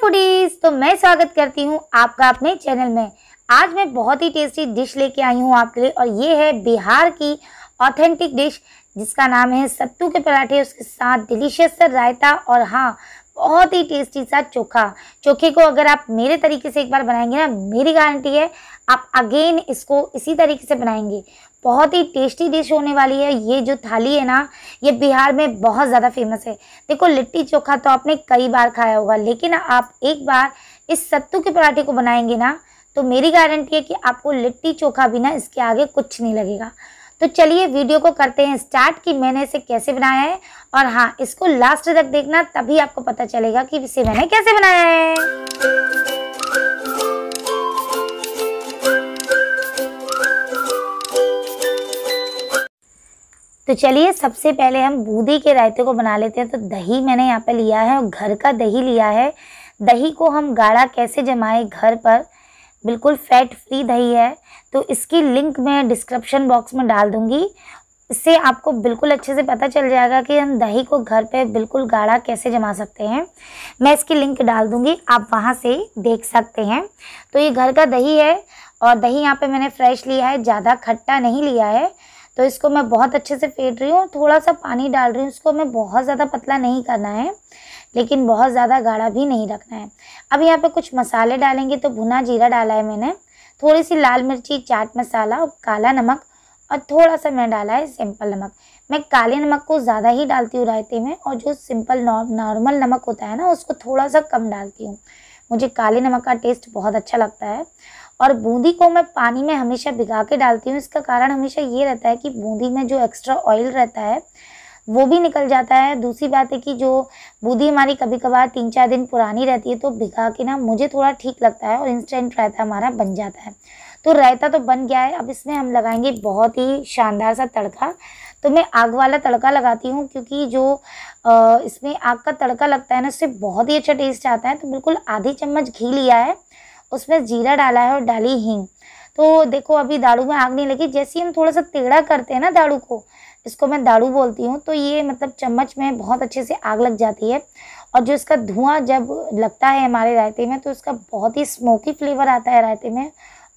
foodies तो मैं स्वागत करती हूँ आपका अपने चैनल में आज मैं बहुत ही टेस्टी डिश लेके आई हूँ आपके लिए और ये है बिहार की ऑथेंटिक डिश जिसका नाम है सत्तू के पराठे उसके साथ डिलीशियस सा रायता और हाँ बहुत ही टेस्टी सा चोखा चोखे को अगर आप मेरे तरीके से एक बार बनाएंगे ना मेरी गारंटी है आप अगेन इसको इसी तरीके से बनाएंगे बहुत ही टेस्टी डिश होने वाली है ये जो थाली है ना ये बिहार में बहुत ज़्यादा फेमस है देखो लिट्टी चोखा तो आपने कई बार खाया होगा लेकिन आप एक बार इस सत्तू के पराठे को बनाएंगे ना तो मेरी गारंटी है कि आपको लिट्टी चोखा भी ना इसके आगे कुछ नहीं लगेगा तो चलिए वीडियो को करते हैं स्टार्ट कि मैंने इसे कैसे बनाया है और हाँ इसको लास्ट तक देखना तभी आपको पता चलेगा कि इसे मैंने कैसे बनाया है तो चलिए सबसे पहले हम बूंदी के रायते को बना लेते हैं तो दही मैंने यहाँ पर लिया है और घर का दही लिया है दही को हम गाढ़ा कैसे जमाएं घर पर बिल्कुल फैट फ्री दही है तो इसकी लिंक मैं डिस्क्रिप्शन बॉक्स में डाल दूँगी इससे आपको बिल्कुल अच्छे से पता चल जाएगा कि हम दही को घर पे बिल्कुल गाढ़ा कैसे जमा सकते हैं मैं इसकी लिंक डाल दूंगी आप वहाँ से देख सकते हैं तो ये घर का दही है और दही यहाँ पे मैंने फ्रेश लिया है ज़्यादा खट्टा नहीं लिया है तो इसको मैं बहुत अच्छे से फेंट रही हूँ थोड़ा सा पानी डाल रही हूँ इसको मैं बहुत ज़्यादा पतला नहीं करना है लेकिन बहुत ज़्यादा गाढ़ा भी नहीं रखना है अब यहाँ पे कुछ मसाले डालेंगे तो भुना जीरा डाला है मैंने थोड़ी सी लाल मिर्ची चाट मसाला और काला नमक और थोड़ा सा मैंने डाला है सिंपल नमक मैं काले नमक को ज़्यादा ही डालती हूँ रायते में और जो सिंपल नॉर्मल नमक होता है ना उसको थोड़ा सा कम डालती हूँ मुझे काले नमक का टेस्ट बहुत अच्छा लगता है और बूंदी को मैं पानी में हमेशा भिगा के डालती हूँ इसका कारण हमेशा ये रहता है कि बूंदी में जो एक्स्ट्रा ऑयल रहता है वो भी निकल जाता है दूसरी बात है कि जो बूंदी हमारी कभी कभार तीन चार दिन पुरानी रहती है तो भिगा के ना मुझे थोड़ा ठीक लगता है और इंस्टेंट रायता हमारा बन जाता है तो रायता तो बन गया है अब इसमें हम लगाएंगे बहुत ही शानदार सा तड़का तो मैं आग वाला तड़का लगाती हूँ क्योंकि जो आ, इसमें आग का तड़का लगता है ना उससे बहुत ही अच्छा टेस्ट आता है तो बिल्कुल आधी चम्मच घी लिया है उसमें जीरा डाला है और डाली हींग तो देखो अभी दाड़ू में आग नहीं लगी जैसे ही हम थोड़ा सा टेढ़ा करते हैं ना दाड़ू को इसको मैं दाड़ू बोलती हूँ तो ये मतलब चम्मच में बहुत अच्छे से आग लग जाती है और जो इसका धुआं जब लगता है हमारे रायते में तो इसका बहुत ही स्मोकी फ्लेवर आता है रायते में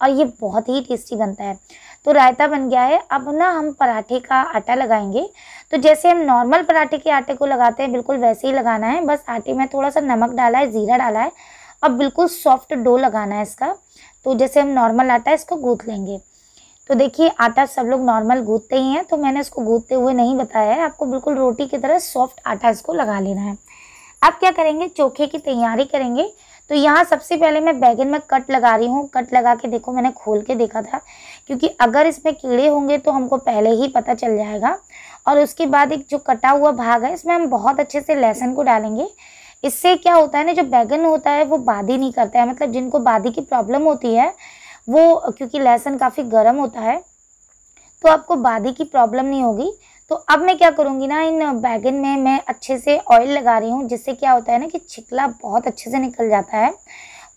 और ये बहुत ही टेस्टी बनता है तो रायता बन गया है अब ना हम पराठे का आटा लगाएंगे तो जैसे हम नॉर्मल पराठे के आटे को लगाते हैं बिल्कुल वैसे ही लगाना है बस आटे में थोड़ा सा नमक डाला है ज़ीरा डाला है अब बिल्कुल सॉफ्ट डो लगाना है इसका तो जैसे हम नॉर्मल आटा इसको गूँथ लेंगे तो देखिए आटा सब लोग नॉर्मल गूँथते ही हैं तो मैंने इसको गूँथते हुए नहीं बताया है आपको बिल्कुल रोटी की तरह सॉफ्ट आटा इसको लगा लेना है अब क्या करेंगे चोखे की तैयारी करेंगे तो यहाँ सबसे पहले मैं बैगन में कट लगा रही हूँ कट लगा के देखो मैंने खोल के देखा था क्योंकि अगर इसमें कीड़े होंगे तो हमको पहले ही पता चल जाएगा और उसके बाद एक जो कटा हुआ भाग है इसमें हम बहुत अच्छे से लहसुन को डालेंगे इससे क्या होता है ना जो बैगन होता है वो बादी नहीं करता है मतलब जिनको बादी की प्रॉब्लम होती है वो क्योंकि लहसुन काफ़ी गर्म होता है तो आपको बाधी की प्रॉब्लम नहीं होगी तो अब मैं क्या करूँगी ना इन बैगन में मैं अच्छे से ऑयल लगा रही हूँ जिससे क्या होता है ना कि छिकला बहुत अच्छे से निकल जाता है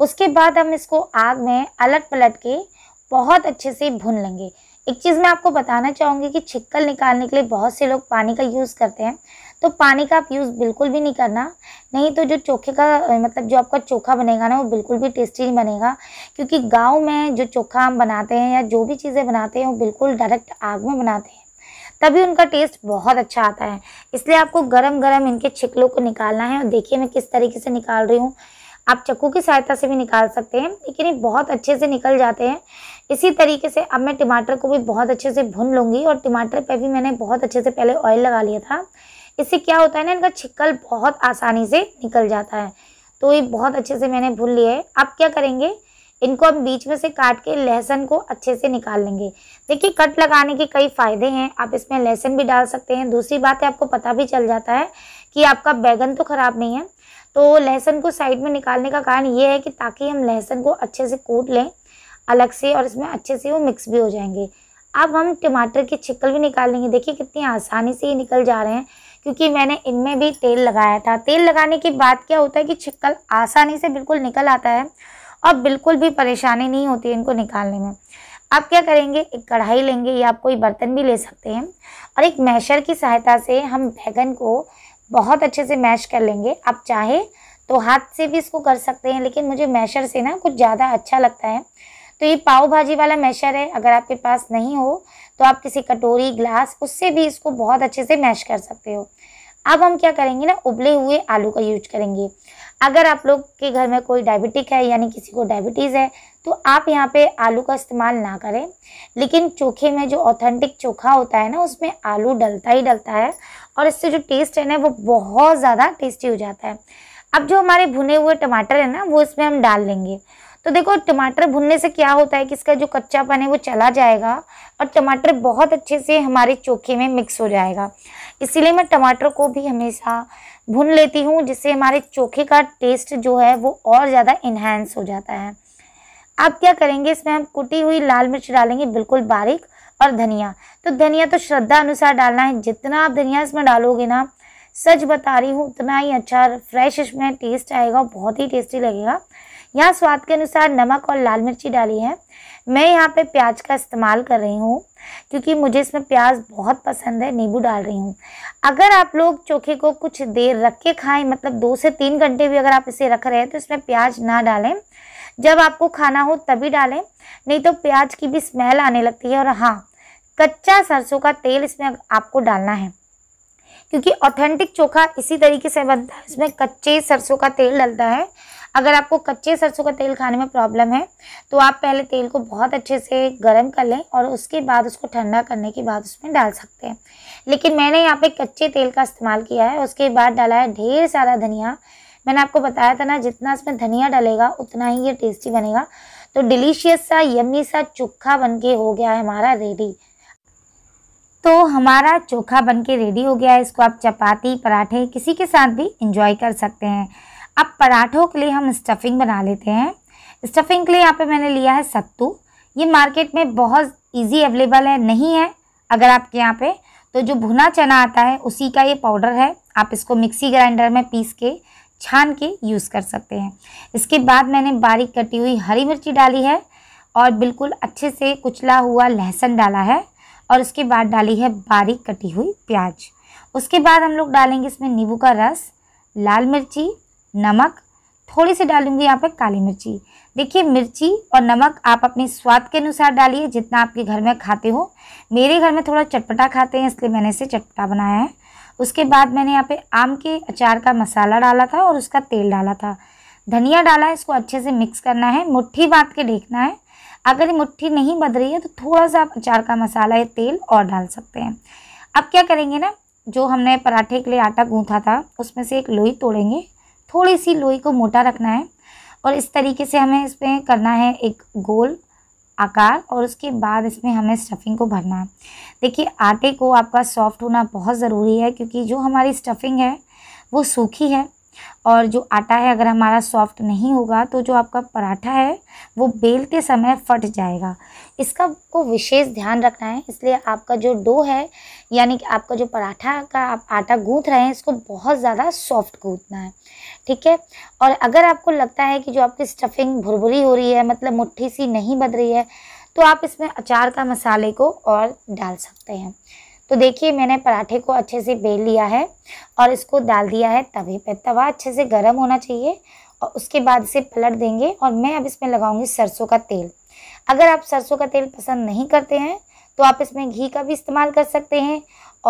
उसके बाद हम इसको आग में अलट पलट के बहुत अच्छे से भून लेंगे एक चीज़ मैं आपको बताना चाहूँगी कि छिक्कल निकालने के लिए बहुत से लोग पानी का यूज़ करते हैं तो पानी का आप यूज़ बिल्कुल भी नहीं करना नहीं तो जो चोखे का मतलब जो आपका चोखा बनेगा ना वो बिल्कुल भी टेस्टी नहीं बनेगा क्योंकि गाँव में जो चोखा हम बनाते हैं या जो भी चीज़ें बनाते हैं वो बिल्कुल डायरेक्ट आग में बनाते हैं तभी उनका टेस्ट बहुत अच्छा आता है इसलिए आपको गरम गरम इनके छिकलों को निकालना है और देखिए मैं किस तरीके से निकाल रही हूँ आप चक्कू की सहायता से भी निकाल सकते हैं लेकिन ये बहुत अच्छे से निकल जाते हैं इसी तरीके से अब मैं टमाटर को भी बहुत अच्छे से भून लूँगी और टमाटर पर भी मैंने बहुत अच्छे से पहले ऑयल लगा लिया था इससे क्या होता है ना इनका छिक्कल बहुत आसानी से निकल जाता है तो ये बहुत अच्छे से मैंने भून लिया है अब क्या करेंगे इनको हम बीच में से काट के लहसुन को अच्छे से निकाल लेंगे देखिए कट लगाने के कई फ़ायदे हैं आप इसमें लहसुन भी डाल सकते हैं दूसरी बात है आपको पता भी चल जाता है कि आपका बैगन तो ख़राब नहीं है तो लहसुन को साइड में निकालने का कारण ये है कि ताकि हम लहसुन को अच्छे से कूट लें अलग से और इसमें अच्छे से वो मिक्स भी हो जाएंगे अब हम टमाटर के छिक्कल भी निकाल लेंगे देखिए कितनी आसानी से ये निकल जा रहे हैं क्योंकि मैंने इनमें भी तेल लगाया था तेल लगाने के बाद क्या होता है कि छिक्कल आसानी से बिल्कुल निकल आता है और बिल्कुल भी परेशानी नहीं होती इनको निकालने में आप क्या करेंगे एक कढ़ाई लेंगे या आप कोई बर्तन भी ले सकते हैं और एक मैशर की सहायता से हम बैगन को बहुत अच्छे से मैश कर लेंगे आप चाहे तो हाथ से भी इसको कर सकते हैं लेकिन मुझे मैशर से ना कुछ ज़्यादा अच्छा लगता है तो ये पाव भाजी वाला मैशर है अगर आपके पास नहीं हो तो आप किसी कटोरी ग्लास उससे भी इसको बहुत अच्छे से मैश कर सकते हो अब हम क्या करेंगे ना उबले हुए आलू का यूज करेंगे अगर आप लोग के घर में कोई डायबिटिक है यानी किसी को डायबिटीज़ है तो आप यहाँ पे आलू का इस्तेमाल ना करें लेकिन चोखे में जो ऑथेंटिक चोखा होता है ना उसमें आलू डलता ही डलता है और इससे जो टेस्ट है ना वो बहुत ज़्यादा टेस्टी हो जाता है अब जो हमारे भुने हुए टमाटर है ना वो इसमें हम डाल लेंगे तो देखो टमाटर भुनने से क्या होता है कि इसका जो कच्चापन है वो चला जाएगा और टमाटर बहुत अच्छे से हमारे चोखे में मिक्स हो जाएगा इसीलिए मैं टमाटर को भी हमेशा भुन लेती हूँ जिससे हमारे चोखे का टेस्ट जो है वो और ज़्यादा इन्हेंस हो जाता है आप क्या करेंगे इसमें हम कुटी हुई लाल मिर्च डालेंगे बिल्कुल बारीक और धनिया तो धनिया तो श्रद्धा अनुसार डालना है जितना आप धनिया इसमें डालोगे ना सच बता रही हूँ उतना ही अच्छा फ्रेश इसमें टेस्ट आएगा बहुत ही टेस्टी लगेगा यहाँ स्वाद के अनुसार नमक और लाल मिर्ची डाली है मैं यहाँ पे प्याज का इस्तेमाल कर रही हूँ क्योंकि मुझे इसमें प्याज बहुत पसंद है नींबू डाल रही हूँ अगर आप लोग चोखे को कुछ देर रख के खाएं मतलब दो से तीन घंटे भी अगर आप इसे रख रहे हैं तो इसमें प्याज ना डालें जब आपको खाना हो तभी डालें नहीं तो प्याज की भी स्मेल आने लगती है और हाँ कच्चा सरसों का तेल इसमें आपको डालना है क्योंकि ऑथेंटिक चोखा इसी तरीके से बनता है इसमें कच्चे सरसों का तेल डलता है अगर आपको कच्चे सरसों का तेल खाने में प्रॉब्लम है तो आप पहले तेल को बहुत अच्छे से गर्म कर लें और उसके बाद उसको ठंडा करने के बाद उसमें डाल सकते हैं लेकिन मैंने यहाँ पे कच्चे तेल का इस्तेमाल किया है उसके बाद डाला है ढेर सारा धनिया मैंने आपको बताया था ना जितना इसमें धनिया डलेगा उतना ही ये टेस्टी बनेगा तो डिलीशियस सा यम्मी सा चोखा बन के हो गया है हमारा रेडी तो हमारा चोखा बन के रेडी हो गया है इसको आप चपाती पराठे किसी के साथ भी इंजॉय कर सकते हैं अब पराठों के लिए हम स्टफिंग बना लेते हैं स्टफिंग के लिए यहाँ पे मैंने लिया है सत्तू ये मार्केट में बहुत इजी अवेलेबल है नहीं है अगर आपके यहाँ पे तो जो भुना चना आता है उसी का ये पाउडर है आप इसको मिक्सी ग्राइंडर में पीस के छान के यूज़ कर सकते हैं इसके बाद मैंने बारीक कटी हुई हरी मिर्ची डाली है और बिल्कुल अच्छे से कुचला हुआ लहसुन डाला है और उसके बाद डाली है बारीक कटी हुई प्याज उसके बाद हम लोग डालेंगे इसमें नींबू का रस लाल मिर्ची नमक थोड़ी सी डालूंगी यहाँ पर काली मिर्ची देखिए मिर्ची और नमक आप अपने स्वाद के अनुसार डालिए जितना आपके घर में खाते हो मेरे घर में थोड़ा चटपटा खाते हैं इसलिए मैंने इसे चटपटा बनाया है उसके बाद मैंने यहाँ पे आम के अचार का मसाला डाला था और उसका तेल डाला था धनिया डाला है इसको अच्छे से मिक्स करना है मुट्ठी बांध के देखना है अगर ये मुट्ठी नहीं बद रही है तो थोड़ा सा आप अचार का मसाला या तेल और डाल सकते हैं अब क्या करेंगे ना जो हमने पराठे के लिए आटा गूंथा था उसमें से एक लोई तोड़ेंगे थोड़ी सी लोई को मोटा रखना है और इस तरीके से हमें इसमें करना है एक गोल आकार और उसके बाद इसमें हमें स्टफिंग को भरना है देखिए आटे को आपका सॉफ्ट होना बहुत ज़रूरी है क्योंकि जो हमारी स्टफिंग है वो सूखी है और जो आटा है अगर हमारा सॉफ्ट नहीं होगा तो जो आपका पराठा है वो बेलते समय फट जाएगा इसका को विशेष ध्यान रखना है इसलिए आपका जो डो है यानी कि आपका जो पराठा का आप आटा गूँथ रहे हैं इसको बहुत ज़्यादा सॉफ्ट गूँथना है ठीक है और अगर आपको लगता है कि जो आपकी स्टफिंग भुरभुरी हो रही है मतलब मुट्ठी सी नहीं बद रही है तो आप इसमें अचार का मसाले को और डाल सकते हैं तो देखिए मैंने पराठे को अच्छे से बेल लिया है और इसको डाल दिया है तवे पे तवा अच्छे से गर्म होना चाहिए और उसके बाद इसे पलट देंगे और मैं अब इसमें लगाऊंगी सरसों का तेल अगर आप सरसों का तेल पसंद नहीं करते हैं तो आप इसमें घी का भी इस्तेमाल कर सकते हैं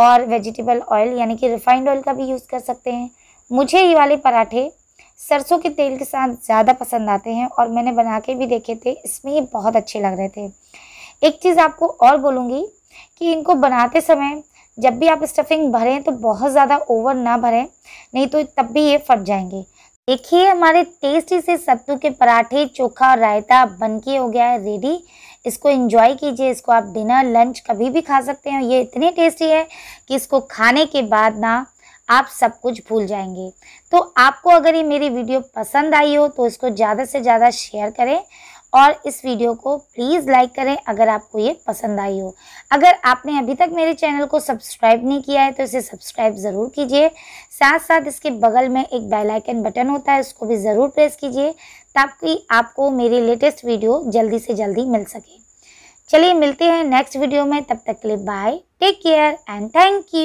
और वेजिटेबल ऑयल यानी कि रिफाइंड ऑयल का भी यूज़ कर सकते हैं मुझे ये वाले पराठे सरसों के तेल के साथ ज़्यादा पसंद आते हैं और मैंने बना के भी देखे थे इसमें ये बहुत अच्छे लग रहे थे एक चीज़ आपको और बोलूँगी कि इनको बनाते समय जब भी आप स्टफिंग भरें तो बहुत ज़्यादा ओवर ना भरें नहीं तो तब भी ये फट जाएंगे देखिए हमारे टेस्टी से सत्तू के पराठे चोखा और रायता बनके हो गया है रेडी इसको एंजॉय कीजिए इसको आप डिनर लंच कभी भी खा सकते हैं ये इतने टेस्टी है कि इसको खाने के बाद ना आप सब कुछ भूल जाएंगे तो आपको अगर ये मेरी वीडियो पसंद आई हो तो इसको ज़्यादा से ज़्यादा शेयर करें और इस वीडियो को प्लीज़ लाइक करें अगर आपको ये पसंद आई हो अगर आपने अभी तक मेरे चैनल को सब्सक्राइब नहीं किया है तो इसे सब्सक्राइब ज़रूर कीजिए साथ साथ इसके बगल में एक बेल आइकन बटन होता है उसको भी ज़रूर प्रेस कीजिए ताकि आपको मेरी लेटेस्ट वीडियो जल्दी से जल्दी मिल सके चलिए मिलते हैं नेक्स्ट वीडियो में तब तक के लिए bye take care and thank you